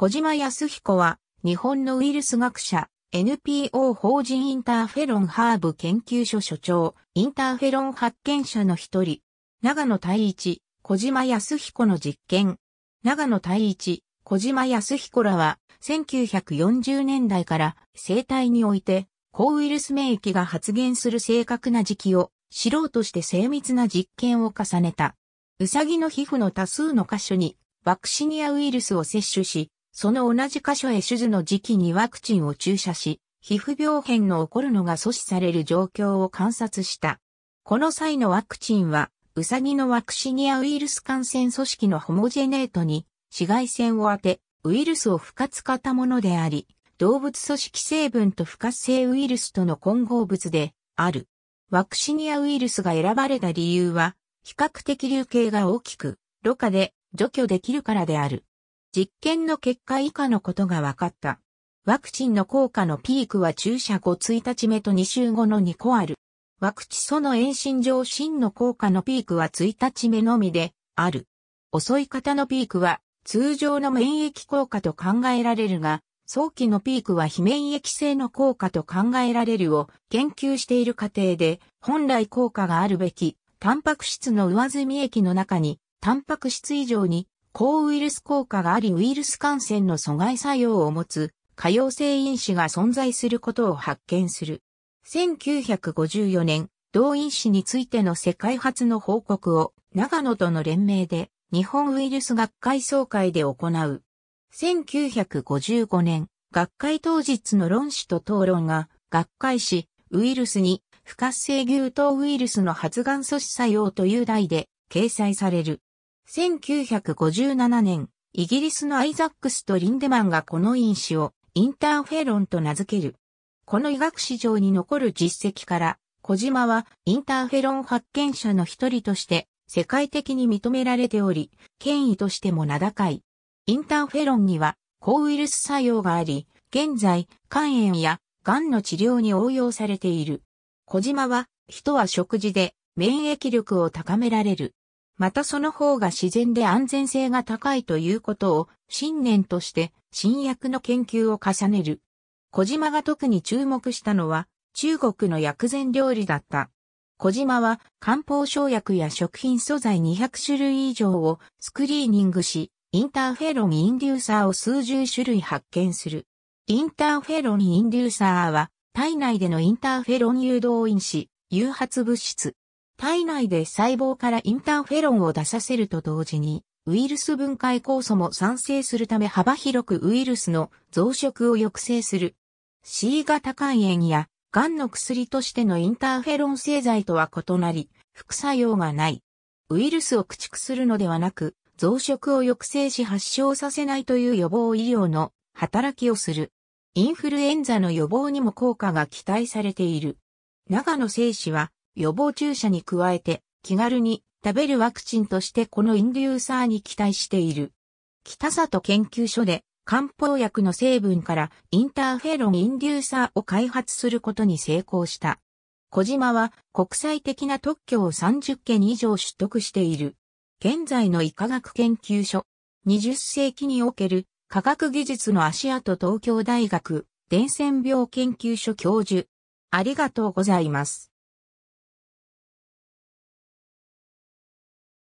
小島康彦は、日本のウイルス学者、NPO 法人インターフェロンハーブ研究所所長、インターフェロン発見者の一人、長野大一、小島康彦の実験。長野大一、小島康彦らは、1940年代から生体において、抗ウイルス免疫が発現する正確な時期を知ろうとして精密な実験を重ねた。ウサギの皮膚の多数の箇所にバクシニアウイルスを摂取し、その同じ箇所へ手術の時期にワクチンを注射し、皮膚病変の起こるのが阻止される状況を観察した。この際のワクチンは、ウサギのワクシニアウイルス感染組織のホモジェネートに紫外線を当て、ウイルスを不活化たものであり、動物組織成分と不活性ウイルスとの混合物である。ワクシニアウイルスが選ばれた理由は、比較的流形が大きく、ろ過で除去できるからである。実験の結果以下のことが分かった。ワクチンの効果のピークは注射後1日目と2週後の2個ある。ワクチソの遠心上真の効果のピークは1日目のみである。遅い方のピークは通常の免疫効果と考えられるが、早期のピークは非免疫性の効果と考えられるを研究している過程で、本来効果があるべき、タンパク質の上積み液の中に、タンパク質以上に抗ウイルス効果がありウイルス感染の阻害作用を持つ可用性因子が存在することを発見する。1954年、同因子についての世界初の報告を長野との連名で日本ウイルス学会総会で行う。1955年、学会当日の論旨と討論が学会誌ウイルスに不活性牛痘ウイルスの発がん阻止作用という題で掲載される。1957年、イギリスのアイザックスとリンデマンがこの因子をインターフェロンと名付ける。この医学史上に残る実績から、小島はインターフェロン発見者の一人として世界的に認められており、権威としても名高い。インターフェロンには抗ウイルス作用があり、現在、肝炎や癌の治療に応用されている。小島は、人は食事で免疫力を高められる。またその方が自然で安全性が高いということを信念として新薬の研究を重ねる。小島が特に注目したのは中国の薬膳料理だった。小島は漢方生薬や食品素材200種類以上をスクリーニングし、インターフェロンインデューサーを数十種類発見する。インターフェロンインデューサーは体内でのインターフェロン誘導因子、誘発物質、体内で細胞からインターフェロンを出させると同時に、ウイルス分解酵素も産生するため幅広くウイルスの増殖を抑制する。C 型肝炎や、癌の薬としてのインターフェロン製剤とは異なり、副作用がない。ウイルスを駆逐するのではなく、増殖を抑制し発症させないという予防医療の働きをする。インフルエンザの予防にも効果が期待されている。長野製紙は予防注射に加えて気軽に食べるワクチンとしてこのインデューサーに期待している。北里研究所で漢方薬の成分からインターフェロンインデューサーを開発することに成功した。小島は国際的な特許を30件以上取得している。現在の医科学研究所、20世紀における科学技術の足跡東京大学伝染病研究所教授。ありがとうございます。